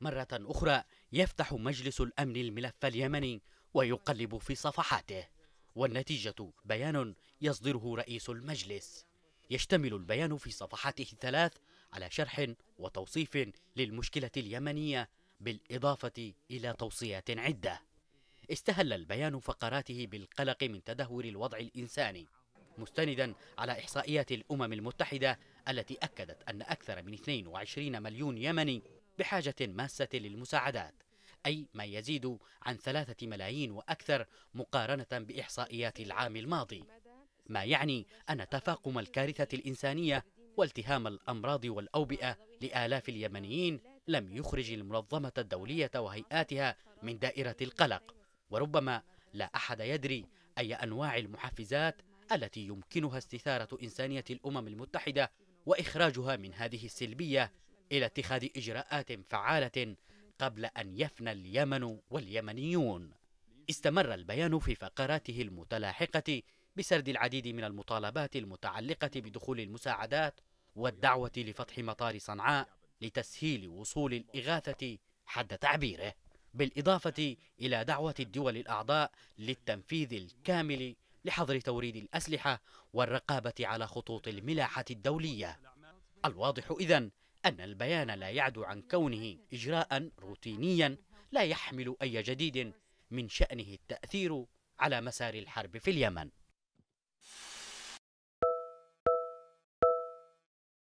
مرة أخرى يفتح مجلس الأمن الملف اليمني ويقلب في صفحاته والنتيجة بيان يصدره رئيس المجلس يشتمل البيان في صفحاته الثلاث على شرح وتوصيف للمشكلة اليمنية بالإضافة إلى توصيات عدة استهل البيان فقراته بالقلق من تدهور الوضع الإنساني مستندا على إحصائيات الأمم المتحدة التي أكدت أن أكثر من 22 مليون يمني بحاجة ماسة للمساعدات أي ما يزيد عن ثلاثة ملايين وأكثر مقارنة بإحصائيات العام الماضي ما يعني أن تفاقم الكارثة الإنسانية والتهام الأمراض والأوبئة لآلاف اليمنيين لم يخرج المنظمة الدولية وهيئاتها من دائرة القلق وربما لا أحد يدري أي أنواع المحفزات التي يمكنها استثارة إنسانية الأمم المتحدة وإخراجها من هذه السلبية إلى اتخاذ إجراءات فعالة قبل أن يفنى اليمن واليمنيون استمر البيان في فقراته المتلاحقة بسرد العديد من المطالبات المتعلقة بدخول المساعدات والدعوة لفتح مطار صنعاء لتسهيل وصول الإغاثة حد تعبيره بالإضافة إلى دعوة الدول الأعضاء للتنفيذ الكامل لحظر توريد الأسلحة والرقابة على خطوط الملاحة الدولية الواضح إذن أن البيان لا يعدو عن كونه إجراء روتينيا لا يحمل أي جديد من شأنه التأثير على مسار الحرب في اليمن